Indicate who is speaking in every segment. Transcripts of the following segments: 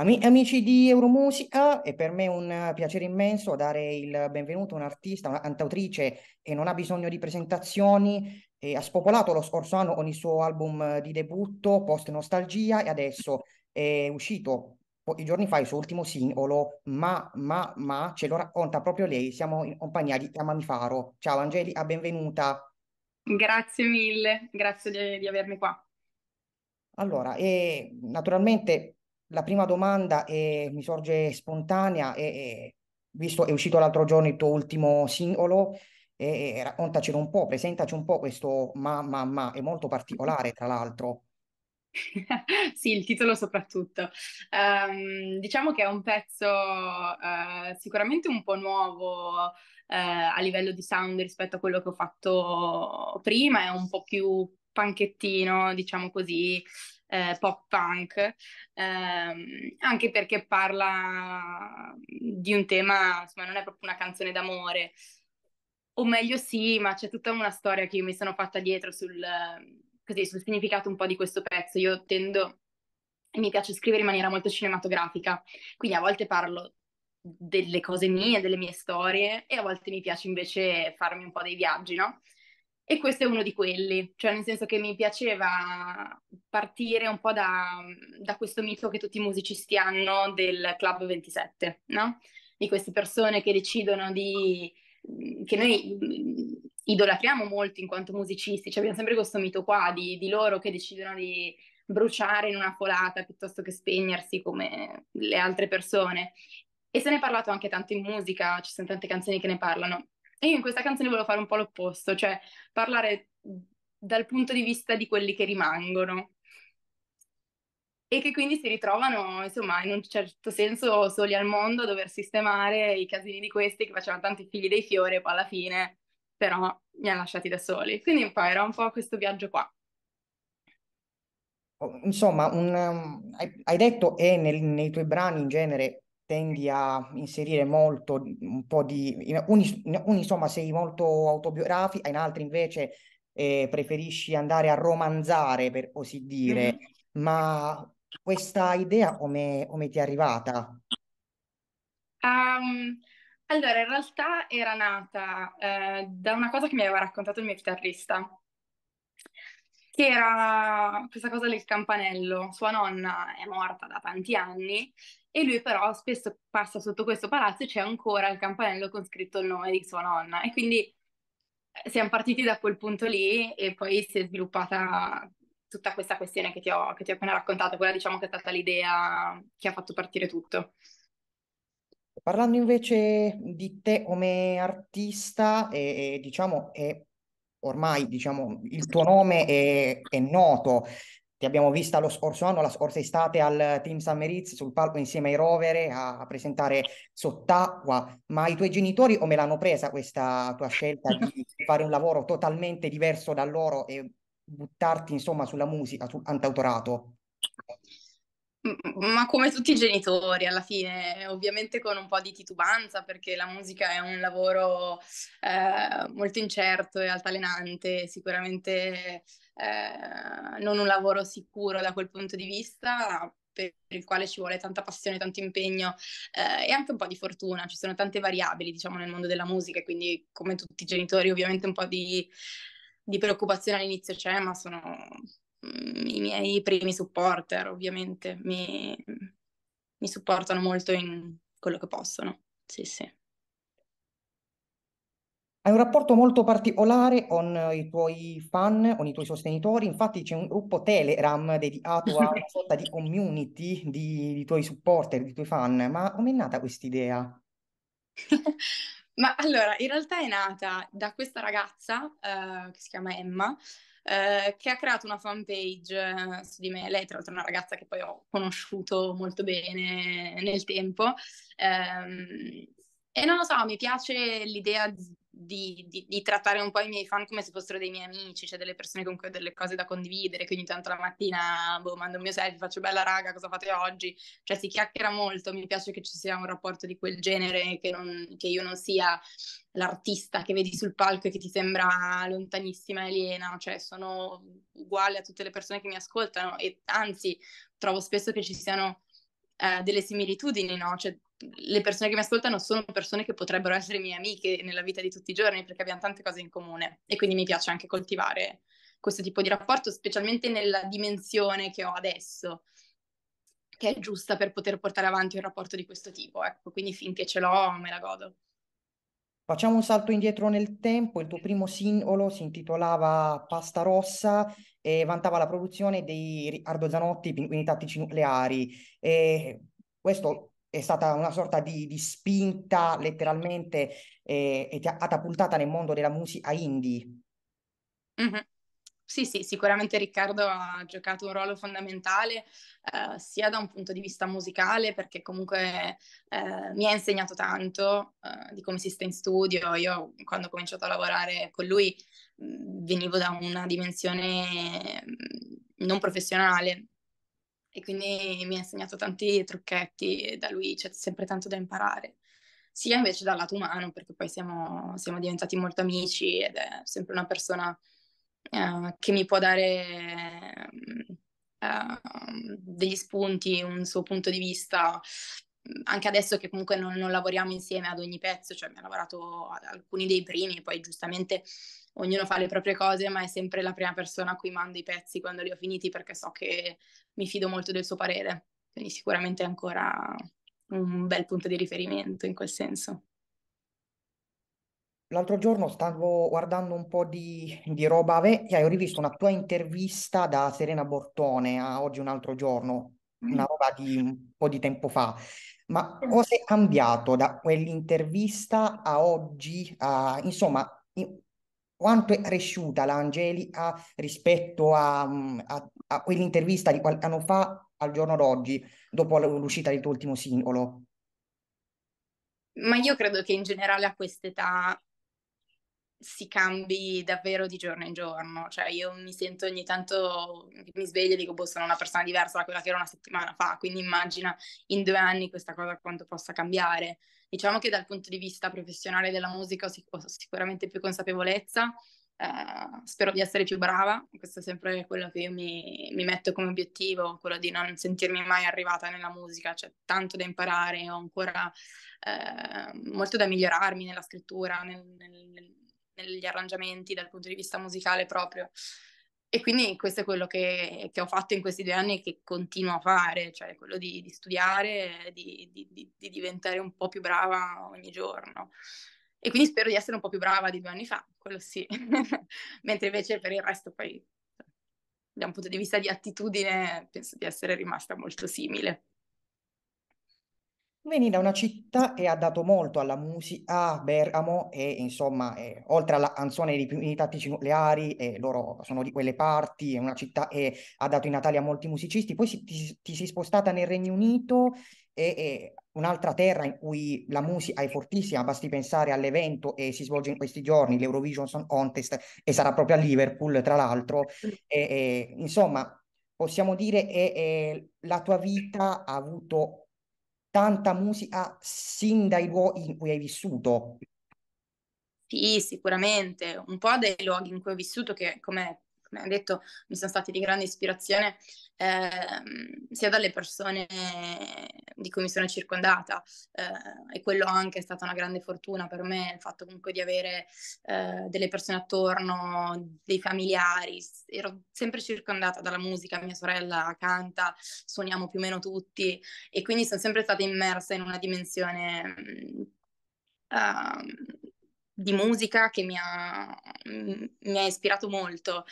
Speaker 1: amici di Euromusica, è per me un piacere immenso dare il benvenuto a un'artista, una cantautrice che non ha bisogno di presentazioni, ha spopolato lo scorso anno con il suo album di debutto, Post Nostalgia, e adesso è uscito pochi giorni fa il suo ultimo singolo, Ma, ma, ma, ce lo racconta proprio lei, siamo in compagnia di Amami Faro. Ciao Angelica, benvenuta.
Speaker 2: Grazie mille, grazie di, di avermi qua.
Speaker 1: Allora, naturalmente la prima domanda è, mi sorge spontanea, è, è, visto è uscito l'altro giorno il tuo ultimo singolo, e, e raccontacelo un po', presentaci un po' questo ma ma ma, è molto particolare tra l'altro.
Speaker 2: sì, il titolo soprattutto. Um, diciamo che è un pezzo uh, sicuramente un po' nuovo uh, a livello di sound rispetto a quello che ho fatto prima, è un po' più panchettino, diciamo così, eh, pop punk, ehm, anche perché parla di un tema, insomma, non è proprio una canzone d'amore, o meglio sì, ma c'è tutta una storia che io mi sono fatta dietro sul, così, sul significato un po' di questo pezzo. Io tendo e mi piace scrivere in maniera molto cinematografica, quindi a volte parlo delle cose mie, delle mie storie e a volte mi piace invece farmi un po' dei viaggi, no? E questo è uno di quelli, cioè nel senso che mi piaceva partire un po' da, mhmm, da questo mito che tutti i musicisti hanno del Club 27, no? Di queste persone che decidono di... Mhmm, che noi mhmm, idolatriamo molto in quanto musicisti, cioè abbiamo sempre questo mito qua di, di loro che decidono di bruciare in una folata piuttosto che spegnersi come le altre persone. E se ne è parlato anche tanto in musica, ci sono tante canzoni che ne parlano. E io in questa canzone volevo fare un po' l'opposto, cioè parlare dal punto di vista di quelli che rimangono e che quindi si ritrovano, insomma, in un certo senso soli al mondo a dover sistemare i casini di questi che facevano tanti figli dei fiori e poi alla fine però mi ha lasciati da soli. Quindi poi era un po' questo viaggio qua.
Speaker 1: Oh, insomma, un, um, hai detto e nel, nei tuoi brani in genere tendi a inserire molto, un po' di... In alcuni, in alcuni insomma sei molto autobiografica, in altri invece eh, preferisci andare a romanzare, per così dire. Mm-hmm. Ma questa idea come, come ti è arrivata?
Speaker 2: Um, allora, in realtà era nata eh, da una cosa che mi aveva raccontato il mio chitarrista che era questa cosa del campanello. Sua nonna è morta da tanti anni e lui però spesso passa sotto questo palazzo e c'è ancora il campanello con scritto il nome di sua nonna. E quindi eh, siamo partiti da quel punto lì e poi si è sviluppata tutta questa questione che ti ho, che ti ho appena raccontato, quella diciamo che è stata l'idea che ha fatto partire tutto.
Speaker 1: Parlando invece di te come artista e, e diciamo è ormai diciamo, il tuo nome è, è noto, ti abbiamo vista lo scorso anno, la scorsa estate al Team Summeriz sul palco insieme ai Rovere a presentare Sott'acqua, ma i tuoi genitori come l'hanno presa questa tua scelta di fare un lavoro totalmente diverso da loro e buttarti insomma sulla musica, sul cantautorato?
Speaker 2: Ma come tutti i genitori, alla fine, ovviamente con un po' di titubanza, perché la musica è un lavoro eh, molto incerto e altalenante, sicuramente eh, non un lavoro sicuro da quel punto di vista, per il quale ci vuole tanta passione, tanto impegno eh, e anche un po' di fortuna. Ci sono tante variabili, diciamo, nel mondo della musica, quindi come tutti i genitori, ovviamente un po' di, di preoccupazione all'inizio c'è, ma sono Mm, i miei primi supporter ovviamente mi, mi supportano molto in quello che possono. Sì, sì.
Speaker 1: Hai un rapporto molto particolare con i tuoi fan, con i tuoi sostenitori, infatti c'è un gruppo Telegram dedicato a una sorta di community di, di tuoi supporter, di tuoi fan, ma come è nata idea? ma allora,
Speaker 2: in realtà è nata da questa ragazza uh, che si chiama Emma, eh, che ha creato una fanpage eh, su di me. Lei, tra l'altro, è una ragazza che poi ho conosciuto molto bene nel tempo. Ehm, e non lo so, mi piace l'idea di di, di, di, trattare un po' i miei fan come se fossero dei miei amici, cioè delle persone con cui ho delle cose da condividere, quindi tanto la mattina boh, mando un mio selfie, faccio bella raga, cosa fate oggi? Cioè si chiacchiera molto, mi piace che ci sia un rapporto di quel genere, che, non, che io non sia l'artista che vedi sul palco e che ti sembra lontanissima e aliena, cioè sono uguale a tutte le persone che mi ascoltano e anzi trovo spesso che ci siano eh, delle similitudini, no? Cioè, le persone che mi ascoltano sono persone che potrebbero essere mie amiche nella vita di tutti i giorni perché abbiamo tante cose in comune e quindi mi piace anche coltivare questo tipo di rapporto, specialmente nella dimensione che ho adesso, che è giusta per poter portare avanti un rapporto di questo tipo. Ecco, quindi finché ce l'ho me la godo.
Speaker 1: Facciamo un salto indietro nel tempo, il tuo primo singolo si intitolava Pasta Rossa e vantava la produzione dei Ardozanotti, Pinguini Tattici Nucleari. E questo è stata una sorta di, di spinta letteralmente eh, e ti ha catapultata nel mondo della musica indie.
Speaker 2: Mm-hmm. Sì, sì, sicuramente Riccardo ha giocato un ruolo fondamentale eh, sia da un punto di vista musicale, perché comunque eh, mi ha insegnato tanto eh, di come si sta in studio. Io quando ho cominciato a lavorare con lui mm, venivo da una dimensione mm, non professionale e quindi mi ha insegnato tanti trucchetti e da lui c'è sempre tanto da imparare sia invece dal lato umano, perché poi siamo, siamo diventati molto amici ed è sempre una persona eh, che mi può dare uh, degli spunti, un suo punto di vista, mhmm, anche adesso che comunque non, non, lavoriamo insieme ad ogni pezzo, cioè mi ha lavorato ad alcuni dei primi, poi giustamente ognuno fa le proprie cose, ma è sempre la prima persona a cui mando i pezzi quando li ho finiti perché so che mi fido molto del suo parere, quindi sicuramente è
Speaker 1: ancora
Speaker 2: un bel punto di riferimento in quel senso.
Speaker 1: L'altro giorno stavo guardando un po' di, di roba vecchia cioè, e ho rivisto una tua intervista da Serena Bortone a Oggi un altro giorno, mm. una roba di un po' di tempo fa. Ma cosa è cambiato da quell'intervista a oggi? A, insomma, in, quanto è cresciuta l'Angelica rispetto a, mm, a, a quell'intervista di qualche anno fa al giorno d'oggi, dopo l'uscita del tuo ultimo singolo?
Speaker 2: Ma io credo che in generale a quest'età si cambi davvero di giorno in giorno, cioè io mi sento ogni tanto, mi sveglio e dico, boh, sono una persona diversa da quella che ero una settimana fa, quindi immagina in due anni questa cosa quanto possa cambiare. Diciamo che dal punto di vista professionale della musica ho, sic- ho sicuramente più consapevolezza, Uh, spero di essere più brava, questo è sempre quello che io mi, mi, metto come obiettivo, quello di non sentirmi mai arrivata nella musica, c'è tanto da imparare, ho ancora uh, molto da migliorarmi nella scrittura, nel, nel, negli arrangiamenti, dal punto di vista musicale proprio. E quindi questo è quello che, che ho fatto in questi due anni e che continuo a fare, cioè quello di, di studiare, di, di, di diventare un po' più brava ogni giorno. E quindi spero di essere un po' più brava di due anni fa, quello sì. Mentre invece per il resto poi
Speaker 1: da un punto di vista di attitudine
Speaker 2: penso di essere rimasta molto simile.
Speaker 1: Venì da una città e ha dato molto alla musica a Bergamo e insomma, eh, oltre alla canzone dei tattici nucleari, eh, loro sono di quelle parti, è una città che ha dato i natali a molti musicisti, poi si, ti, ti sei spostata nel Regno Unito e, e un'altra terra in cui la musica è fortissima, basti pensare all'evento che si svolge in questi giorni, l'Eurovision Song Contest, e sarà proprio a Liverpool tra l'altro, e, e, insomma possiamo dire che la tua vita ha avuto tanta musica sin dai luoghi in cui hai vissuto.
Speaker 2: Sì, sicuramente, un po' dei luoghi in cui ho vissuto che, come come hai detto, mi sono stati di grande ispirazione eh, sia dalle persone di cui mi sono circondata eh, e quello anche è stata una grande fortuna per me, il fatto comunque di avere eh, delle persone attorno, dei familiari, ero sempre circondata dalla musica, mia sorella canta, suoniamo più o meno tutti e quindi sono sempre stata immersa in una dimensione... Uh, di musica che mi ha, mi ha ispirato molto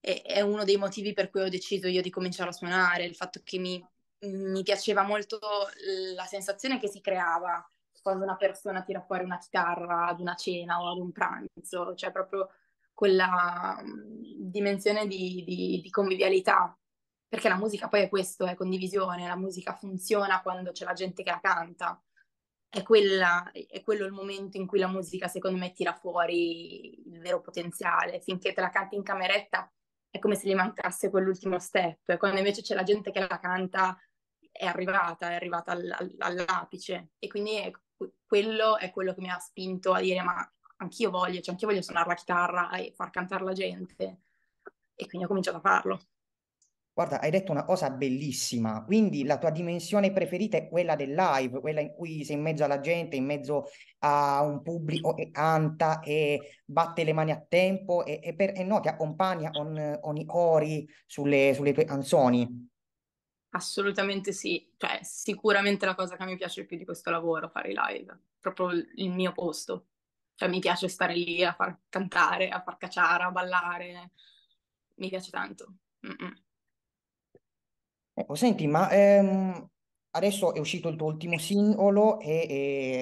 Speaker 2: e, è uno dei motivi per cui ho deciso io di cominciare a suonare, il fatto che mi, mi piaceva molto la sensazione che si creava quando una persona tira fuori una chitarra ad una cena o ad un pranzo, cioè proprio quella mm, dimensione di, di, di convivialità, perché la musica poi è questo, è condivisione, la musica funziona quando c'è la gente che la canta, è, quella, è quello il momento in cui la musica secondo me tira fuori il vero potenziale, finché te la canti in cameretta è come se gli mancasse quell'ultimo step, quando invece c'è la gente che la canta è arrivata, è arrivata all, all, all'apice e quindi è, quello è quello che mi ha spinto a dire ma anch'io voglio, cioè anch'io voglio suonare la chitarra e far cantare la gente e quindi ho
Speaker 1: cominciato a farlo. Guarda, hai detto una cosa bellissima, quindi la tua dimensione preferita è quella del live, quella in cui sei in mezzo alla gente, in mezzo a un pubblico che canta e batte le mani a tempo e, e, per, e no, ti accompagna con i cori sulle, sulle tue canzoni.
Speaker 2: Assolutamente sì, cioè sicuramente la cosa che mi piace più di questo lavoro, fare i live, proprio il mio posto. Cioè mi piace stare lì a far cantare, a far cacciare, a ballare, mi piace tanto.
Speaker 1: Mm-mm. Ecco, senti, ma ehm, adesso è uscito il tuo ultimo singolo e,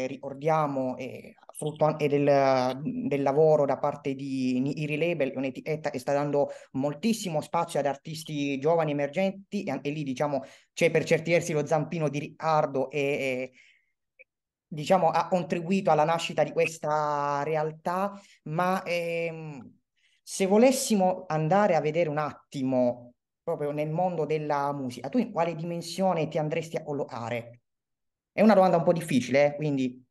Speaker 1: e ricordiamo, è eh, frutto anche del, del, lavoro da parte di Iri Label, un'etichetta che sta dando moltissimo spazio ad artisti giovani emergenti e anche lì diciamo c'è per certi versi lo zampino di Riccardo e, e diciamo ha contribuito alla nascita di questa realtà, ma ehm, se volessimo andare a vedere un attimo proprio nel mondo della musica, tu in quale dimensione ti andresti a collocare? È una domanda un po' difficile, eh? quindi...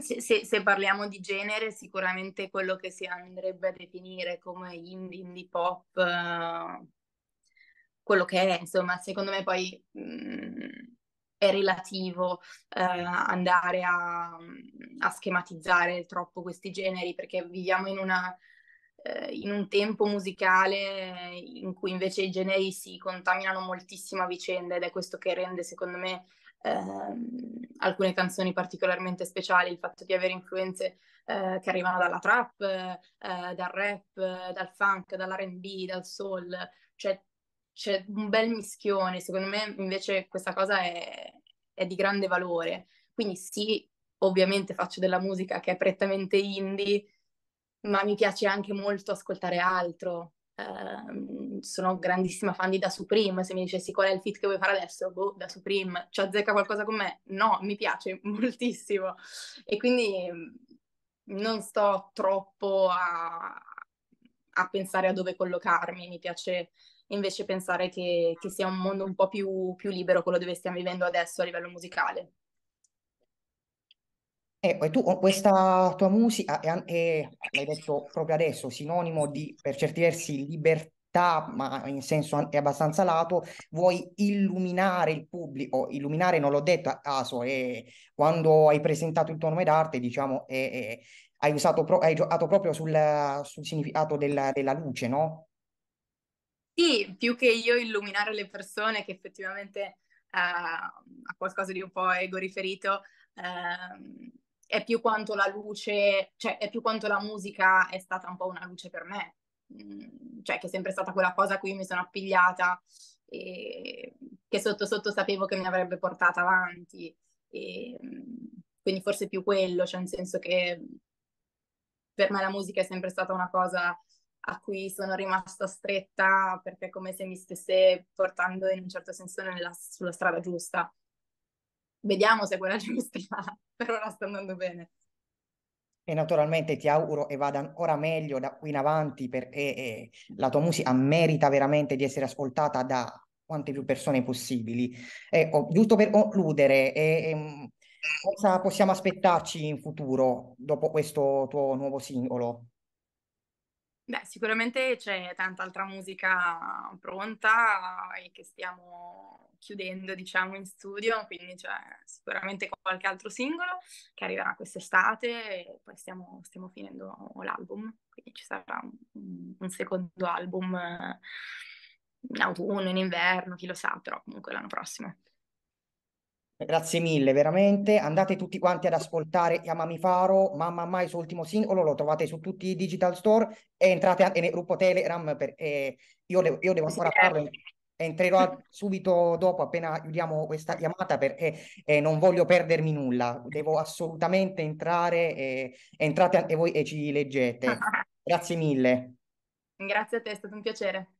Speaker 2: Se, se, se, parliamo di genere, sicuramente quello che si andrebbe a definire come indie, indie pop, uh, quello che è, insomma, secondo me poi mh, mm, è relativo uh, andare a, a, schematizzare troppo questi generi, perché viviamo in una eh, in un tempo musicale in cui invece i generi si contaminano moltissimo a vicenda ed è questo che rende secondo me eh, alcune canzoni particolarmente speciali, il fatto di avere influenze eh, che arrivano dalla trap, eh, dal rap, dal funk, dall'RB, dal soul, cioè c'è un bel mischione, secondo me invece questa cosa è, è di grande valore. Quindi sì, ovviamente faccio della musica che è prettamente indie, ma mi piace anche molto ascoltare altro. Uh, sono grandissima fan di Da Supreme. Se mi dicessi qual è il fit che vuoi fare adesso, boh, Da Supreme, ci azzecca qualcosa con me? No, mi piace moltissimo. E quindi mm, non sto troppo a, a pensare a dove collocarmi, mi piace invece pensare che, che sia un mondo un po' più, più libero quello dove stiamo vivendo adesso a livello musicale.
Speaker 1: Ecco, E tu questa tua musica è, è, l'hai detto proprio adesso, sinonimo di per certi versi libertà, ma in senso anche abbastanza lato, vuoi illuminare il pubblico, illuminare non l'ho detto a caso, e quando hai presentato il tuo nome d'arte, diciamo, è, hai, usato pro- hai giocato proprio sul, sul significato della, della luce, no?
Speaker 2: Sì, più che io illuminare le persone, che effettivamente eh, ha qualcosa di un po' ego riferito, eh, è più quanto la luce, cioè è più quanto la musica è stata un po' una luce per me, mm, cioè che è sempre stata quella cosa a cui mi sono appigliata e che sotto sotto sapevo che mi avrebbe portata avanti. E, mm, quindi forse più quello, cioè nel senso che per me la musica è sempre stata una cosa a cui sono rimasta stretta perché è come se mi stesse portando in un certo senso nella, sulla strada giusta. Vediamo se quella giusta, per ora sta andando bene.
Speaker 1: E naturalmente ti auguro e vada ancora meglio da qui in avanti perché eh, la tua musica merita veramente di essere ascoltata da quante più persone possibili. ecco giusto per concludere, eh, ehm, cosa possiamo aspettarci in futuro dopo questo tuo nuovo singolo?
Speaker 2: Beh, sicuramente c'è tanta altra musica pronta e che stiamo chiudendo diciamo in studio, quindi c'è sicuramente qualche altro singolo che arriverà quest'estate e poi stiamo, stiamo finendo l'album, quindi ci sarà un, un secondo album eh, in autunno, in inverno, chi lo sa, però comunque l'anno
Speaker 1: prossimo. Grazie mille, veramente. Andate tutti quanti ad ascoltare Yamami Faro, Mamma Mai, suo ultimo singolo, lo trovate su tutti i digital store e entrate anche nel gruppo Telegram perché eh, io, devo, io, devo, ancora certo. farlo entrerò subito dopo, appena chiudiamo questa chiamata, perché eh, non voglio perdermi nulla. Devo assolutamente entrare. Eh, entrate anche voi e ci leggete. Grazie mille.
Speaker 2: Grazie a te, è stato un piacere.